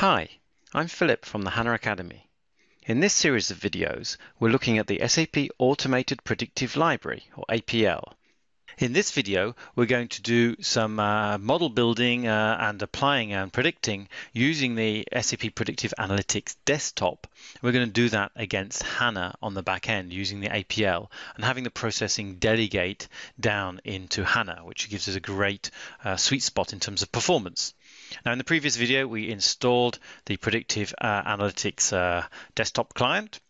Hi, I'm Philip from the HANA Academy. In this series of videos, we're looking at the SAP Automated Predictive Library, or APL. In this video, we're going to do some uh, model building uh, and applying and predicting using the SAP Predictive Analytics desktop. We're going to do that against HANA on the back end using the APL and having the processing delegate down into HANA, which gives us a great uh, sweet spot in terms of performance. Now in the previous video we installed the predictive uh, analytics uh, desktop client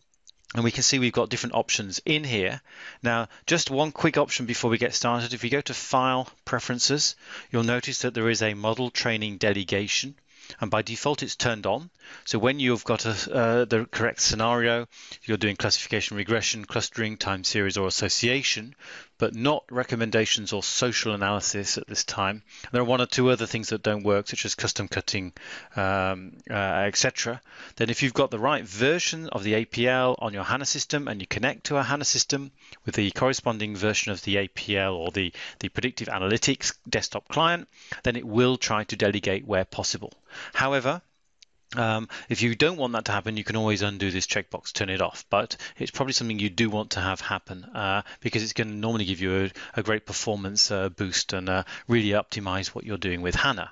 and we can see we've got different options in here. Now, just one quick option before we get started. If you go to File, Preferences, you'll notice that there is a Model Training Delegation and by default it's turned on. So when you've got a, uh, the correct scenario, you're doing classification regression, clustering, time series, or association, but not recommendations or social analysis at this time. And there are one or two other things that don't work, such as custom cutting, um, uh, etc. Then if you've got the right version of the APL on your HANA system and you connect to a HANA system with the corresponding version of the APL or the, the predictive analytics desktop client, then it will try to delegate where possible. However, um, if you don't want that to happen, you can always undo this checkbox, turn it off. But it's probably something you do want to have happen uh, because it's going to normally give you a, a great performance uh, boost and uh, really optimize what you're doing with HANA.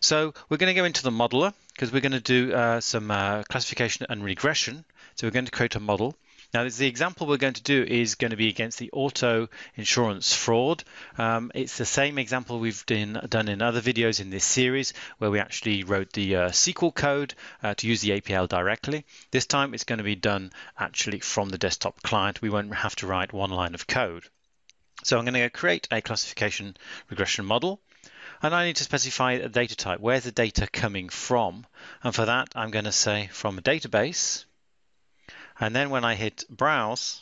So we're going to go into the modeler because we're going to do uh, some uh, classification and regression. So we're going to create a model. Now, this, the example we're going to do is going to be against the auto insurance fraud. Um, it's the same example we've done, done in other videos in this series where we actually wrote the uh, SQL code uh, to use the APL directly. This time it's going to be done actually from the desktop client. We won't have to write one line of code. So I'm going to create a classification regression model and I need to specify a data type. Where's the data coming from? And for that, I'm going to say from a database and then when I hit browse,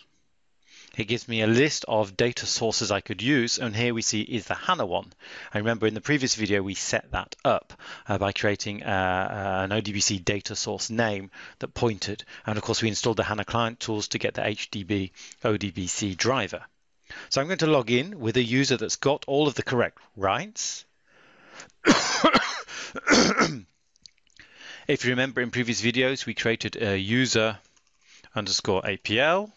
it gives me a list of data sources I could use. And here we see is the HANA one. I remember in the previous video, we set that up uh, by creating uh, uh an ODBC data source name that pointed. And of course, we installed the HANA client tools to get the HDB ODBC driver. So I'm going to log in with a user that's got all of the correct rights. if you remember in previous videos, we created a user underscore APL.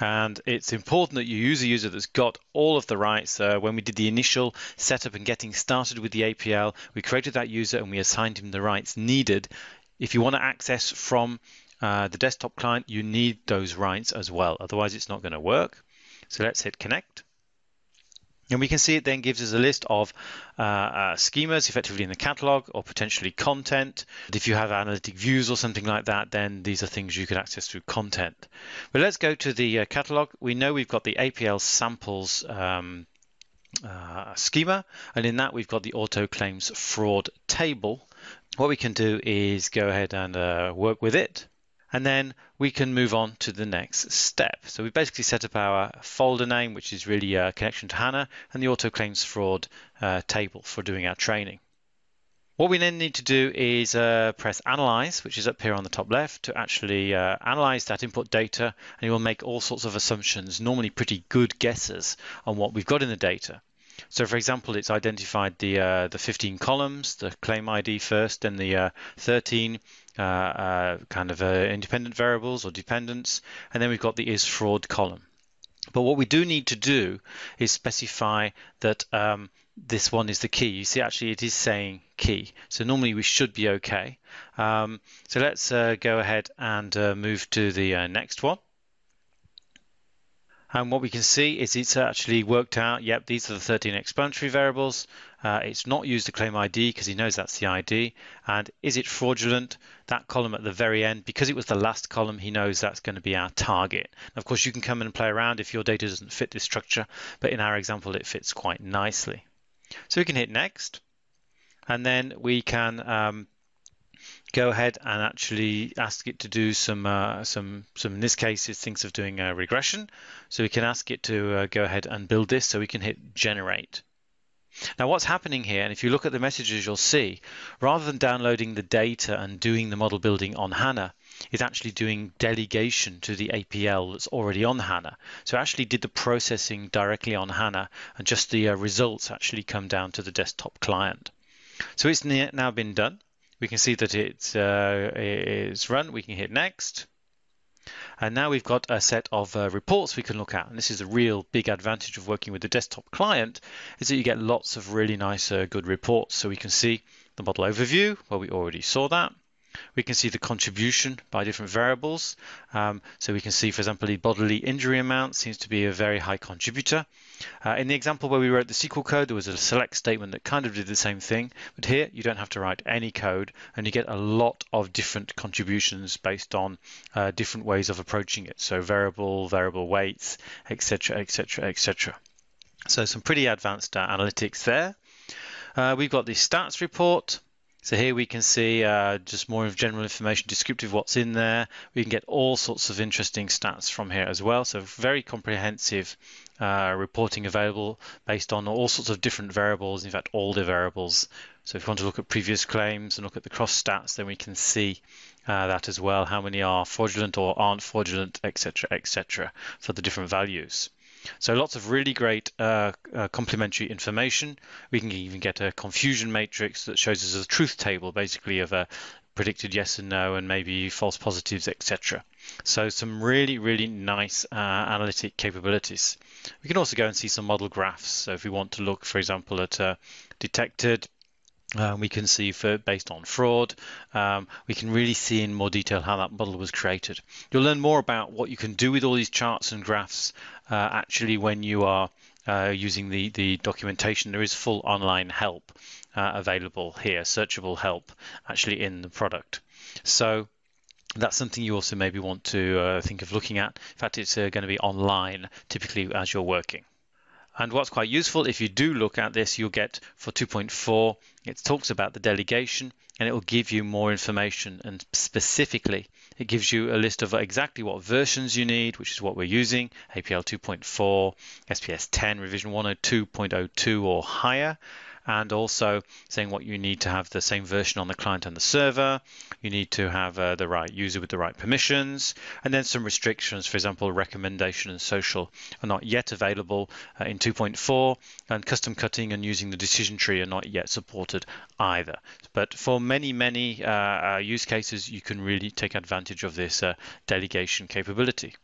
And it's important that you use a user that's got all of the rights. Uh, when we did the initial setup and getting started with the APL, we created that user and we assigned him the rights needed. If you want to access from uh, the desktop client, you need those rights as well. Otherwise, it's not going to work. So let's hit connect. And we can see it then gives us a list of uh, uh, schemas effectively in the catalog or potentially content. If you have analytic views or something like that, then these are things you can access through content. But let's go to the uh, catalog. We know we've got the APL samples um, uh, schema, and in that we've got the auto claims fraud table. What we can do is go ahead and uh, work with it and then we can move on to the next step. So we basically set up our folder name, which is really a connection to HANA, and the auto claims fraud uh, table for doing our training. What we then need to do is uh, press Analyze, which is up here on the top left, to actually uh, analyze that input data, and it will make all sorts of assumptions, normally pretty good guesses on what we've got in the data. So for example, it's identified the uh, the 15 columns, the claim ID first, then the uh, 13, uh, uh, kind of uh, independent variables or dependents. And then we've got the is fraud column. But what we do need to do is specify that um, this one is the key. You see, actually, it is saying key. So normally we should be okay. Um, so let's uh, go ahead and uh, move to the uh, next one. And what we can see is it's actually worked out, yep, these are the 13 explanatory variables. Uh, it's not used to claim ID because he knows that's the ID. And is it fraudulent? That column at the very end, because it was the last column, he knows that's going to be our target. And of course, you can come in and play around if your data doesn't fit this structure, but in our example, it fits quite nicely. So we can hit next, and then we can um, go ahead and actually ask it to do some uh, some some in this case it thinks of doing a regression so we can ask it to uh, go ahead and build this so we can hit generate now what's happening here and if you look at the messages you'll see rather than downloading the data and doing the model building on HANA it's actually doing delegation to the APL that's already on HANA. So actually did the processing directly on HANA and just the uh, results actually come down to the desktop client. So it's now been done. We can see that it's, uh, it's run. We can hit next. And now we've got a set of uh, reports we can look at. And this is a real big advantage of working with the desktop client is that you get lots of really nice, uh, good reports. So we can see the model overview, where we already saw that. We can see the contribution by different variables. Um, so we can see, for example, the bodily injury amount seems to be a very high contributor. Uh, in the example where we wrote the SQL code, there was a select statement that kind of did the same thing. But here, you don't have to write any code, and you get a lot of different contributions based on uh, different ways of approaching it. So variable, variable weights, etc., etc., etc. So some pretty advanced uh, analytics there. Uh, we've got the stats report. So here we can see uh, just more of general information, descriptive what's in there. We can get all sorts of interesting stats from here as well. So very comprehensive uh, reporting available based on all sorts of different variables, in fact all the variables. So if you want to look at previous claims and look at the cross stats, then we can see uh, that as well, how many are fraudulent or aren't fraudulent, etc., etc., for the different values. So lots of really great uh, uh, complementary information. We can even get a confusion matrix that shows us a truth table, basically of a uh, predicted yes and no, and maybe false positives, etc. So some really, really nice uh, analytic capabilities. We can also go and see some model graphs. So if we want to look, for example, at uh, detected um, we can see for based on fraud. Um, we can really see in more detail how that model was created. You'll learn more about what you can do with all these charts and graphs uh, actually when you are uh, using the, the documentation. There is full online help uh, available here, searchable help actually in the product. So that's something you also maybe want to uh, think of looking at. In fact, it's uh, going to be online typically as you're working. And what's quite useful, if you do look at this, you'll get for 2.4, it talks about the delegation and it will give you more information. And specifically, it gives you a list of exactly what versions you need, which is what we're using APL 2.4, SPS 10, revision 102.02 or higher and also saying what you need to have the same version on the client and the server. You need to have uh, the right user with the right permissions, and then some restrictions. For example, recommendation and social are not yet available uh, in 2.4, and custom cutting and using the decision tree are not yet supported either. But for many, many uh, uh use cases, you can really take advantage of this uh, delegation capability.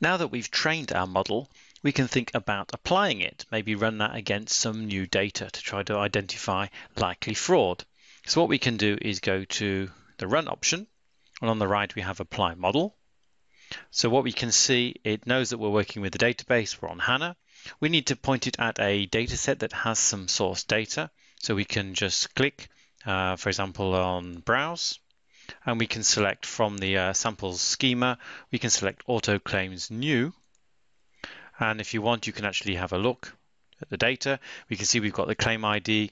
Now that we've trained our model, we can think about applying it, maybe run that against some new data to try to identify likely fraud. So what we can do is go to the run option and on the right we have apply model. So what we can see, it knows that we're working with the database, we're on HANA. We need to point it at a data set that has some source data. So we can just click, uh, for example, on browse and we can select from the uh, samples schema, we can select auto claims new and if you want, you can actually have a look at the data. We can see we've got the claim ID,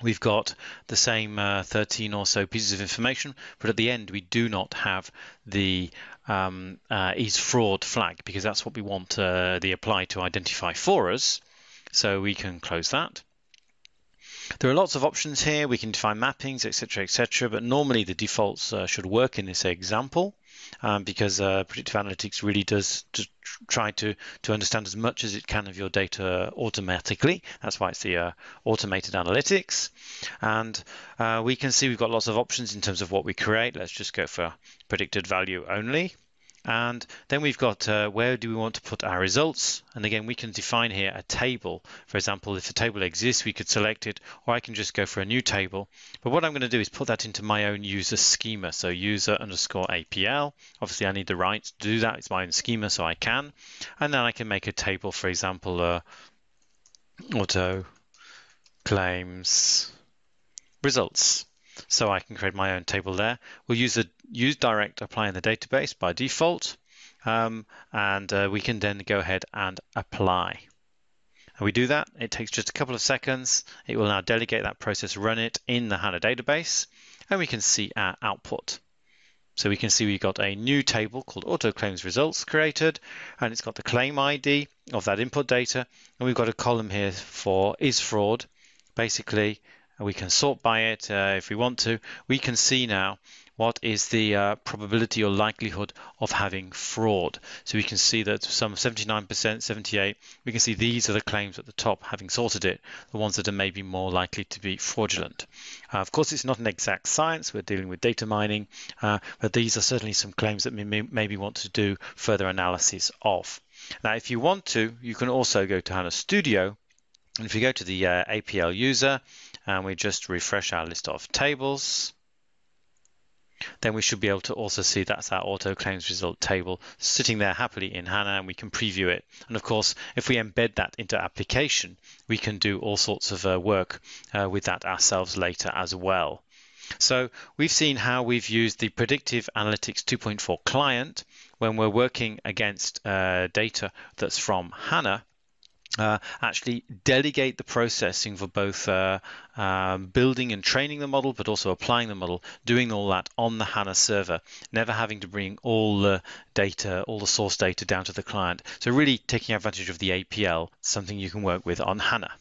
we've got the same uh, 13 or so pieces of information, but at the end we do not have the um, uh, is fraud flag because that's what we want uh, the apply to identify for us. So we can close that. There are lots of options here. We can define mappings, etc., etc., but normally the defaults uh, should work in this example um, because uh, predictive analytics really does try to to understand as much as it can of your data automatically. That's why it's the uh, automated analytics. And uh, we can see we've got lots of options in terms of what we create. Let's just go for predicted value only. And then we've got uh, where do we want to put our results? And again, we can define here a table. For example, if a table exists, we could select it, or I can just go for a new table. But what I'm going to do is put that into my own user schema. So user underscore APL. Obviously, I need the rights to do that. It's my own schema, so I can. And then I can make a table, for example, uh, auto claims results. So I can create my own table there. We'll use the use direct apply in the database by default. Um, and uh, we can then go ahead and apply. And we do that. It takes just a couple of seconds. It will now delegate that process, run it in the HANA database, and we can see our output. So we can see we have got a new table called auto claims results created, and it's got the claim ID of that input data, and we've got a column here for is fraud, basically we can sort by it uh, if we want to. We can see now what is the uh, probability or likelihood of having fraud. So we can see that some 79%, 78, we can see these are the claims at the top, having sorted it, the ones that are maybe more likely to be fraudulent. Uh, of course, it's not an exact science. We're dealing with data mining, uh, but these are certainly some claims that we may, maybe want to do further analysis of. Now, if you want to, you can also go to HANA Studio. And if you go to the uh, APL user, and we just refresh our list of tables, then we should be able to also see that's our auto claims result table sitting there happily in HANA and we can preview it. And of course, if we embed that into application, we can do all sorts of uh, work uh, with that ourselves later as well. So we've seen how we've used the Predictive Analytics 2.4 client when we're working against uh, data that's from HANA uh, actually delegate the processing for both uh, um, building and training the model, but also applying the model, doing all that on the HANA server, never having to bring all the data, all the source data down to the client. So really taking advantage of the APL, something you can work with on HANA.